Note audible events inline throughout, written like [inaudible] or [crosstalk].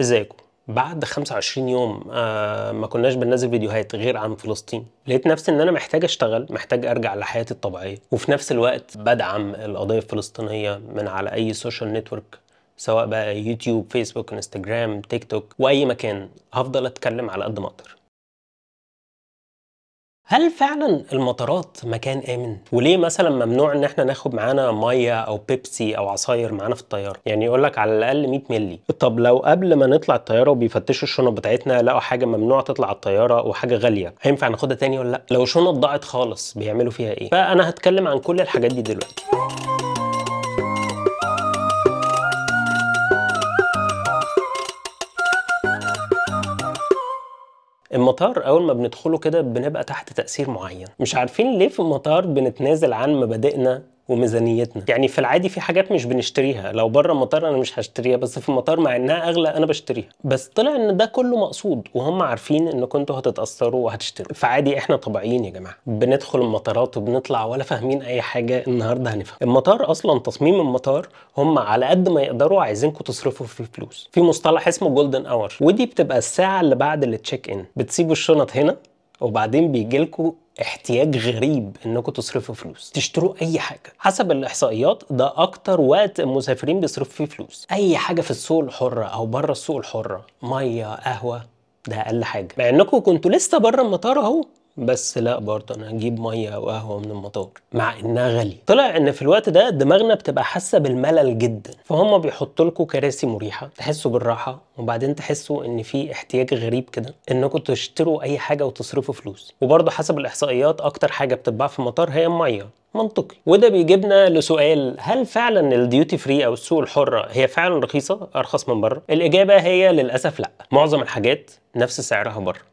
ازيكم بعد 25 يوم آه، ما كناش بننزل فيديوهات غير عن فلسطين لقيت نفسي ان انا محتاج اشتغل محتاج ارجع لحياتي الطبيعيه وفي نفس الوقت بدعم القضيه الفلسطينيه من على اي سوشيال نتورك سواء بقى يوتيوب فيسبوك انستجرام تيك توك واي مكان هفضل اتكلم على قد ما اقدر هل فعلا المطارات مكان امن وليه مثلا ممنوع ان احنا ناخد معانا ميه او بيبسي او عصاير معانا في الطياره يعني يقول لك على الاقل 100 مللي طب لو قبل ما نطلع الطياره وبيفتشوا الشنط بتاعتنا لقوا حاجه ممنوع تطلع الطياره وحاجه غاليه هينفع ناخدها تاني ولا لا لو شنط ضاعت خالص بيعملوا فيها ايه فانا هتكلم عن كل الحاجات دي دلوقتي المطار اول ما بندخله كده بنبقى تحت تاثير معين مش عارفين ليه في المطار بنتنازل عن مبادئنا وميزانيتنا يعني في العادي في حاجات مش بنشتريها لو بره المطار انا مش هشتريها بس في المطار مع انها اغلى انا بشتريها بس طلع ان ده كله مقصود وهم عارفين ان كنتوا هتتاثروا وهتشتروا فعادي احنا طبيعيين يا جماعه بندخل المطارات وبنطلع ولا فاهمين اي حاجه النهارده هنفهم المطار اصلا تصميم المطار هم على قد ما يقدروا عايزينكم تصرفوا فيه فلوس في مصطلح اسمه جولدن اور ودي بتبقى الساعه اللي بعد التشيك ان بتسيبوا الشنط هنا وبعدين بيجي لكم احتياج غريب انكم تصرفوا فلوس تشتروا اي حاجه حسب الاحصائيات ده اكتر وقت المسافرين بيصرفوا فيه فلوس اي حاجه في السوق الحره او بره السوق الحره ميه قهوه ده اقل حاجه مع انكم كنتوا لسه بره المطار اهو بس لا برضه انا هجيب ميه وقهوه من المطار مع انها غاليه طلع ان في الوقت ده دماغنا بتبقى حاسه بالملل جدا فهم بيحطوا لكم كراسي مريحه تحسوا بالراحه وبعدين تحسوا ان في احتياج غريب كده انكم تشتروا اي حاجه وتصرفوا فلوس وبرضه حسب الاحصائيات اكتر حاجه بتتباع في المطار هي الميه منطقي وده بيجيبنا لسؤال هل فعلا الديوتي فري او السوق الحره هي فعلا رخيصه ارخص من بره الاجابه هي للاسف لا معظم الحاجات نفس سعرها بره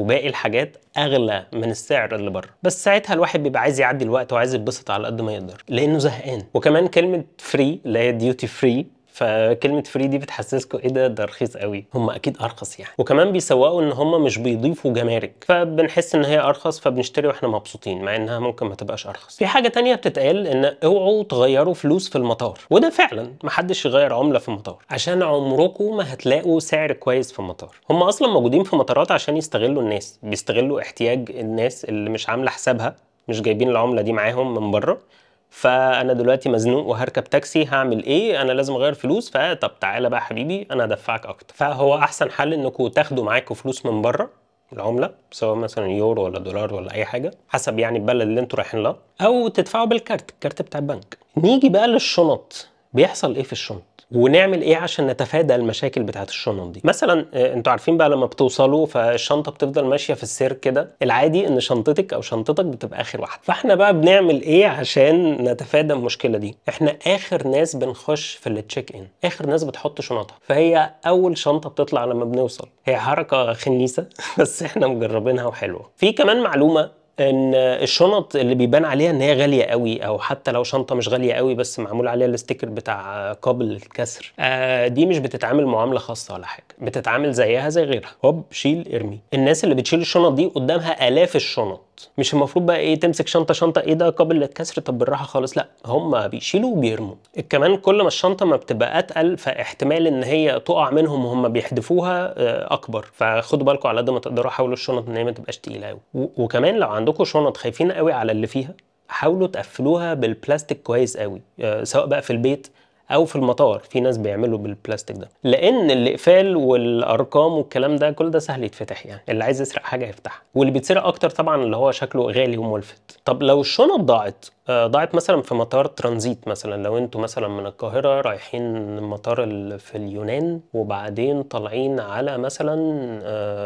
وباقي الحاجات اغلى من السعر اللي بره بس ساعتها الواحد بيبقى عايز يعدي الوقت وعايز يتبسط على قد ما يقدر لانه زهقان وكمان كلمه فري اللي هي ديوتي فري فكلمه فري دي بتحسسكم ايه ده ده رخيص قوي هم اكيد ارخص يعني وكمان بيسوقوا ان هم مش بيضيفوا جمارك فبنحس ان هي ارخص فبنشتري واحنا مبسوطين مع انها ممكن ما تبقاش ارخص في حاجه تانية بتتقال ان اوعوا تغيروا فلوس في المطار وده فعلا محدش يغير عمله في المطار عشان عمركم ما هتلاقوا سعر كويس في المطار هم اصلا موجودين في مطارات عشان يستغلوا الناس بيستغلوا احتياج الناس اللي مش عامله حسابها مش جايبين العمله دي معاهم من بره فانا دلوقتي مزنوق وهركب تاكسي هعمل ايه انا لازم اغير فلوس فطب تعالى بقى حبيبي انا هدفعك اكتر فهو احسن حل انكم تاخدوا معاكم فلوس من بره العمله سواء مثلا يورو ولا دولار ولا اي حاجه حسب يعني البلد اللي انتوا رايحين لها او تدفعوا بالكارت الكارت بتاع البنك نيجي بقى للشنط بيحصل ايه في الشنط ونعمل ايه عشان نتفادى المشاكل بتاعه الشنط دي مثلا آه، انتوا عارفين بقى لما بتوصلوا فالشنطه بتفضل ماشيه في السير كده العادي ان شنطتك او شنطتك بتبقى اخر واحده فاحنا بقى بنعمل ايه عشان نتفادى المشكله دي احنا اخر ناس بنخش في التشيك ان اخر ناس بتحط شنطها فهي اول شنطه بتطلع لما بنوصل هي حركه خنيسه [laughs] بس احنا مجربينها وحلوه في كمان معلومه ان الشنط اللي بيبان عليها ان هي غاليه قوي او حتى لو شنطه مش غاليه قوي بس معمول عليها الاستيكر بتاع قابل الكسر آه دي مش بتتعامل معامله خاصه ولا حاجه بتتعامل زيها زي غيرها هوب شيل ارمي الناس اللي بتشيل الشنط دي قدامها الاف الشنط مش المفروض بقى ايه تمسك شنطه شنطه ايه ده قابل للكسر طب بالراحه خالص لا هم بيشيلوا وبيرموا كمان كل ما الشنطه ما بتبقى اتقل فاحتمال ان هي تقع منهم وهم بيحدفوها آه، اكبر فخدوا بالكم على قد ما تقدروا حاولوا الشنط ان هي ما تبقاش تقيله قوي وكمان لو عندكم شنط خايفين قوي على اللي فيها حاولوا تقفلوها بالبلاستيك كويس قوي آه، سواء بقى في البيت او في المطار في ناس بيعملوا بالبلاستيك ده لان الاقفال والارقام والكلام ده كل ده سهل يتفتح يعني اللي عايز يسرق حاجه يفتحها واللي بيتسرق اكتر طبعا اللي هو شكله غالي وملفت طب لو الشنط ضاعت آه، ضاعت مثلا في مطار ترانزيت مثلا لو انتوا مثلا من القاهره رايحين مطار في اليونان وبعدين طالعين على مثلا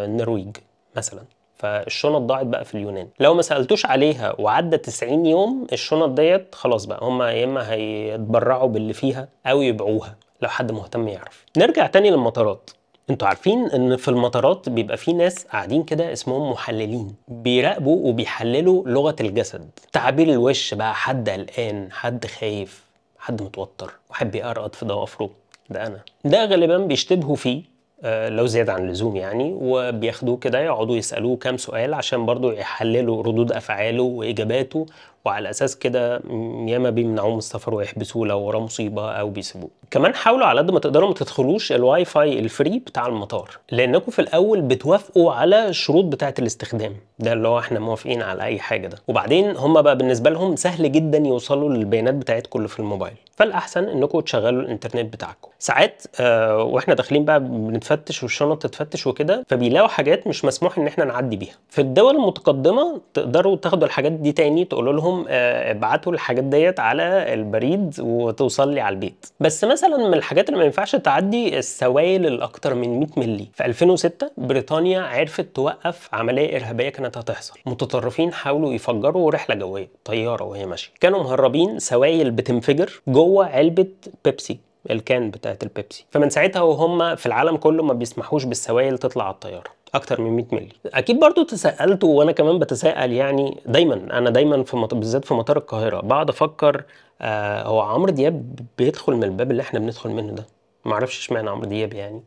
النرويج آه، مثلا فالشنط ضاعت بقى في اليونان لو ما سالتوش عليها وعدى 90 يوم الشنط ديت خلاص بقى هم يا اما هيتبرعوا باللي فيها او يبيعوها لو حد مهتم يعرف نرجع تاني للمطارات انتوا عارفين ان في المطارات بيبقى في ناس قاعدين كده اسمهم محللين بيراقبوا وبيحللوا لغه الجسد تعابير الوش بقى حد قلقان حد خايف حد متوتر وحب يقرقط في ضوافره ده انا ده غالبا بيشتبهوا فيه آه، لو زيادة عن اللزوم يعني وبياخدوه كده يقعدوا يسألوه كام سؤال عشان برضو يحللوا ردود أفعاله وإجاباته وعلى اساس كده ياما بيمنعوه من السفر ويحبسوه لو وراه مصيبه او بيسيبوه كمان حاولوا على قد ما تقدروا ما تدخلوش الواي فاي الفري بتاع المطار لانكم في الاول بتوافقوا على الشروط بتاعه الاستخدام ده اللي هو احنا موافقين على اي حاجه ده وبعدين هم بقى بالنسبه لهم سهل جدا يوصلوا للبيانات بتاعتكم اللي في الموبايل فالاحسن انكم تشغلوا الانترنت بتاعكم ساعات آه واحنا داخلين بقى بنتفتش والشنط تتفتش وكده فبيلاقوا حاجات مش مسموح ان احنا نعدي بيها في الدول المتقدمه تقدروا تاخدوا الحاجات دي تاني تقولوا لهم لهم آه، ابعتوا الحاجات ديت على البريد وتوصل لي على البيت بس مثلا من الحاجات اللي ما ينفعش تعدي السوائل الاكتر من 100 مللي في 2006 بريطانيا عرفت توقف عمليه ارهابيه كانت هتحصل متطرفين حاولوا يفجروا رحله جويه طياره وهي ماشيه كانوا مهربين سوائل بتنفجر جوه علبه بيبسي الكان بتاعت البيبسي فمن ساعتها وهم في العالم كله ما بيسمحوش بالسوائل تطلع على الطياره اكتر من 100 مللي اكيد برضو تساءلت وانا كمان بتساءل يعني دايما انا دايما في مط... بالذات في مطار القاهره بقعد افكر آه هو عمرو دياب بيدخل من الباب اللي احنا بندخل منه ده معرفش اشمعنى عمرو دياب يعني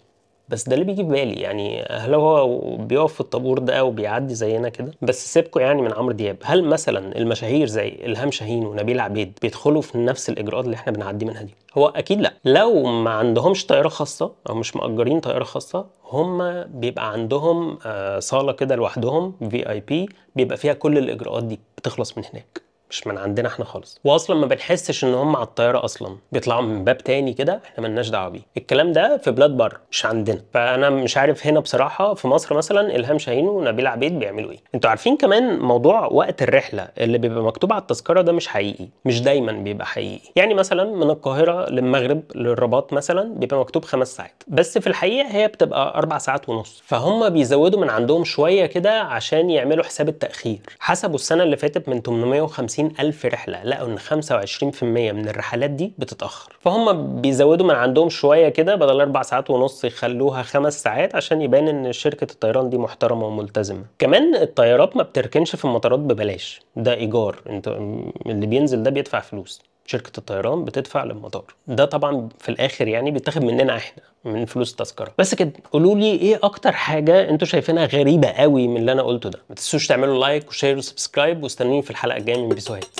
بس ده اللي بيجي في بالي يعني هل هو بيقف في الطابور ده وبيعدي زينا كده بس سيبكم يعني من عمرو دياب هل مثلا المشاهير زي الهام شاهين ونبيل عبيد بيدخلوا في نفس الاجراءات اللي احنا بنعدي منها دي هو اكيد لا لو ما عندهمش طياره خاصه او مش مأجرين طياره خاصه هم بيبقى عندهم آه، صاله كده لوحدهم في اي بي بيبقى فيها كل الاجراءات دي بتخلص من هناك مش من عندنا احنا خالص واصلا ما بنحسش ان هم على الطياره اصلا بيطلعوا من باب تاني كده احنا مالناش دعوه بيه الكلام ده في بلاد بره مش عندنا فانا مش عارف هنا بصراحه في مصر مثلا الهام شاهين ونبيل عبيد بيعملوا ايه انتوا عارفين كمان موضوع وقت الرحله اللي بيبقى مكتوب على التذكره ده مش حقيقي مش دايما بيبقى حقيقي يعني مثلا من القاهره للمغرب للرباط مثلا بيبقى مكتوب خمس ساعات بس في الحقيقه هي بتبقى اربع ساعات ونص فهم بيزودوا من عندهم شويه كده عشان يعملوا حساب التاخير حسبوا السنه اللي فاتت من 850 50 ألف رحلة لقوا إن 25% من الرحلات دي بتتأخر فهم بيزودوا من عندهم شوية كده بدل أربع ساعات ونص يخلوها خمس ساعات عشان يبان إن شركة الطيران دي محترمة وملتزمة كمان الطيارات ما بتركنش في المطارات ببلاش ده إيجار أنت اللي بينزل ده بيدفع فلوس شركة الطيران بتدفع للمطار ده طبعا في الآخر يعني بيتاخد مننا إحنا من فلوس التذكره بس كده قولوا لي ايه اكتر حاجه انتوا شايفينها غريبه قوي من اللي انا قلته ده ما تنسوش تعملوا لايك وشير وسبسكرايب واستنوني في الحلقه الجايه من بيسوهات